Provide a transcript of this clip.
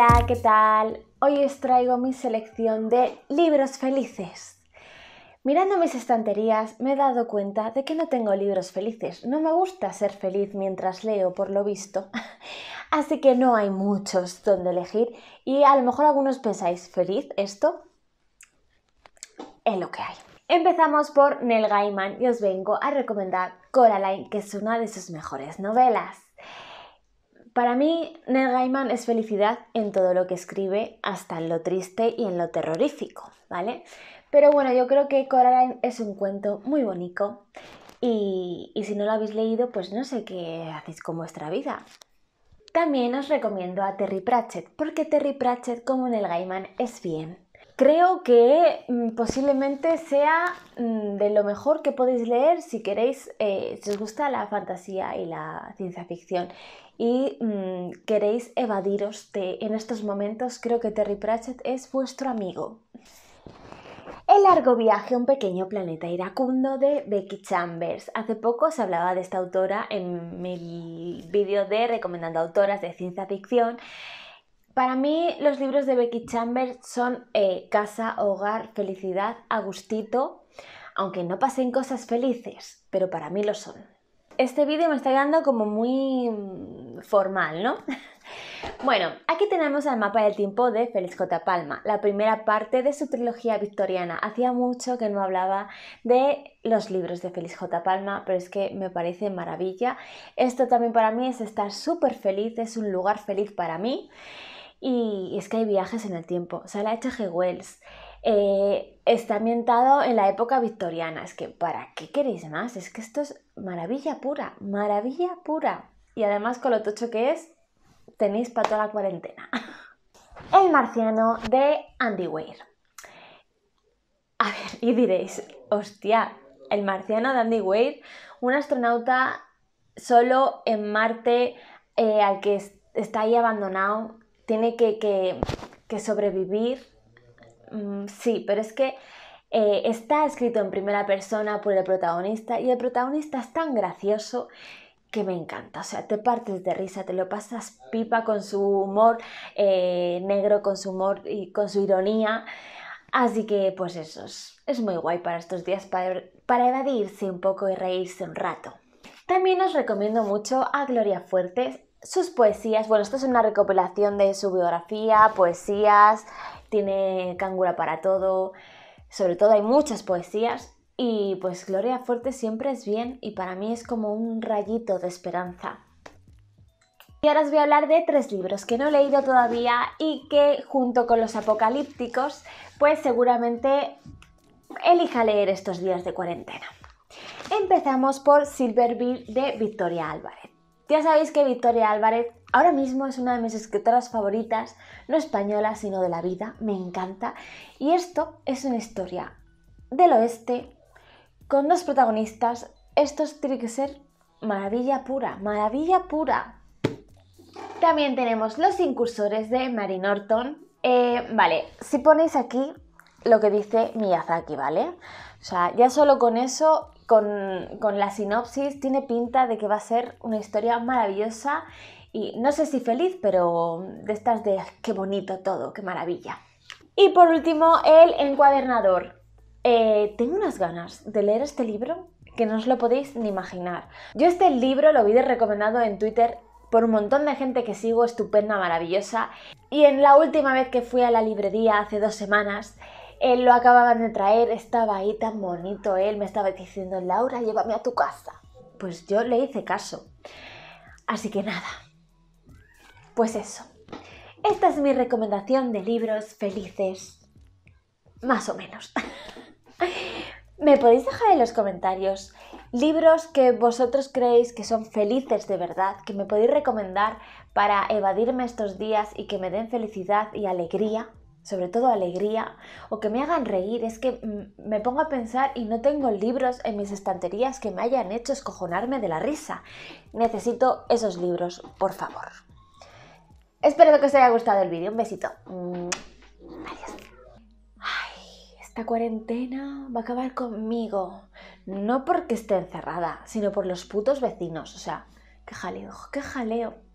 Hola, ¿qué tal? Hoy os traigo mi selección de libros felices. Mirando mis estanterías me he dado cuenta de que no tengo libros felices. No me gusta ser feliz mientras leo, por lo visto. Así que no hay muchos donde elegir y a lo mejor algunos pensáis, ¿feliz esto? Es lo que hay. Empezamos por Nel Gaiman y os vengo a recomendar Coraline, que es una de sus mejores novelas. Para mí, Neil Gaiman es felicidad en todo lo que escribe, hasta en lo triste y en lo terrorífico, ¿vale? Pero bueno, yo creo que Coraline es un cuento muy bonito y, si no lo habéis leído, pues no sé qué hacéis con vuestra vida. También os recomiendo a Terry Pratchett, porque Terry Pratchett, como Neil Gaiman, es bien Creo que mm, posiblemente sea mm, de lo mejor que podéis leer si queréis, eh, os gusta la fantasía y la ciencia ficción y mm, queréis evadiros de, en estos momentos, creo que Terry Pratchett es vuestro amigo. El largo viaje a un pequeño planeta iracundo de Becky Chambers. Hace poco se hablaba de esta autora en mi vídeo de recomendando autoras de ciencia ficción para mí los libros de Becky Chambers son eh, casa, hogar, felicidad, agustito, aunque no pasen cosas felices, pero para mí lo son. Este vídeo me está quedando como muy mm, formal, ¿no? Bueno, aquí tenemos el mapa del tiempo de Feliz J. Palma, la primera parte de su trilogía victoriana. Hacía mucho que no hablaba de los libros de Feliz J. Palma, pero es que me parece maravilla. Esto también para mí es estar súper feliz, es un lugar feliz para mí y, es que hay viajes en el tiempo. la H.G. Wells. Eh, está ambientado en la época victoriana. Es que, ¿para qué queréis más? Es que esto es maravilla pura, maravilla pura. Y además, con lo tocho que es, tenéis para toda la cuarentena. El marciano de Andy Weir. A ver, y diréis, hostia, el marciano de Andy Weir, un astronauta solo en Marte eh, al que está ahí abandonado tiene que, sobrevivir. Mm, sí, pero es que eh, está escrito en primera persona por el protagonista y el protagonista es tan gracioso que me encanta. O sea, te partes de risa, te lo pasas pipa con su humor eh, negro, con su humor y con su ironía. Así que, pues eso, es, muy guay para estos días, para, para evadirse un poco y reírse un rato. También os recomiendo mucho a Gloria Fuertes sus poesías, bueno, esto es una recopilación de su biografía, poesías, tiene Cangura para todo, sobre todo hay muchas poesías y pues Gloria Fuerte siempre es bien y para mí es como un rayito de esperanza. Y ahora os voy a hablar de tres libros que no he leído todavía y que junto con los apocalípticos pues seguramente elija leer estos días de cuarentena. Empezamos por Silverville de Victoria Álvarez. Ya sabéis que Victoria Álvarez ahora mismo es una de mis escritoras favoritas, no española, sino de la vida, me encanta. Y esto es una historia del oeste con dos protagonistas. Esto tiene que ser maravilla pura, maravilla pura. También tenemos Los Incursores de Mary Norton. Eh, vale, si ponéis aquí lo que dice Miyazaki, ¿vale? O sea, ya solo con eso con, la sinopsis, tiene pinta de que va a ser una historia maravillosa y no sé si feliz, pero de estas de ah, qué bonito todo, qué maravilla. Y por último, el encuadernador. Eh, tengo unas ganas de leer este libro que no os lo podéis ni imaginar. Yo este libro lo vi de recomendado en Twitter por un montón de gente que sigo, estupenda, maravillosa. Y en la última vez que fui a la librería hace dos semanas, él lo acababan de traer, estaba ahí tan bonito él, me estaba diciendo, Laura, llévame a tu casa. Pues yo le hice caso. Así que nada, pues eso. Esta es mi recomendación de libros felices, más o menos. me podéis dejar en los comentarios libros que vosotros creéis que son felices de verdad, que me podéis recomendar para evadirme estos días y que me den felicidad y alegría sobre todo alegría, o que me hagan reír, es que mm, me pongo a pensar y no tengo libros en mis estanterías que me hayan hecho escojonarme de la risa. Necesito esos libros, por favor. Espero que os haya gustado el vídeo. Un besito. Mm, adiós. Ay, esta cuarentena va a acabar conmigo. No porque esté encerrada, sino por los putos vecinos. O sea, qué jaleo, qué jaleo.